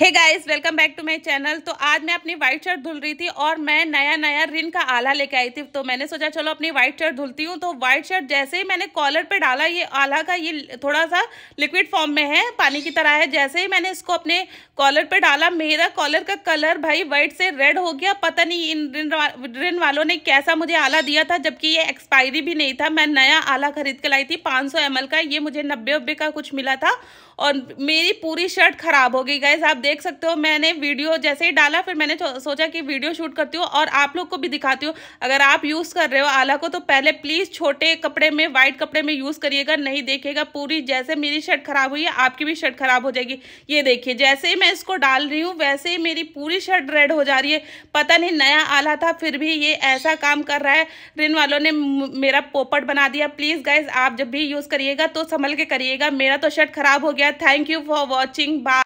hey guys welcome back to my channel तो आज मैं अपनी व्हाइट शर्ट धुल रही थी और मैं नया नया रिन का आला लेके आई थी तो मैंने सोचा चलो अपनी व्हाइट शर्ट धुलती हूँ तो व्हाइट शर्ट जैसे ही मैंने कॉलर पे डाला ये आला का ये थोड़ा सा लिक्विड फॉर्म में है पानी की तरह है जैसे ही मैंने इसको अपने कॉलर पर डाला मेरा कॉलर का कलर भाई व्हाइट से रेड हो गया पता नहीं इन रिन, वा, रिन वालों ने कैसा मुझे आला दिया था जबकि ये एक्सपायरी भी नहीं था मैं नया आला खरीद के लाई थी पाँच सौ का ये मुझे नब्बे उब्बे का कुछ मिला था और मेरी पूरी शर्ट खराब हो गई गाइज आप देख सकते हो मैंने वीडियो जैसे ही डाला फिर मैंने सोचा कि वीडियो शूट करती हूँ और आप लोग को भी दिखाती हूँ अगर आप यूज़ कर रहे हो आला को तो पहले प्लीज़ छोटे कपड़े में वाइट कपड़े में यूज़ करिएगा नहीं देखेगा पूरी जैसे मेरी शर्ट खराब हुई है आपकी भी शर्ट खराब हो जाएगी ये देखिए जैसे ही मैं इसको डाल रही हूँ वैसे ही मेरी पूरी शर्ट रेड हो जा रही है पता नहीं नया आला था फिर भी ये ऐसा काम कर रहा है रिन वालों ने मेरा पोपट बना दिया प्लीज़ गाइज आप जब भी यूज़ करिएगा तो संभल के करिएगा मेरा तो शर्ट खराब हो गया thank you for watching bye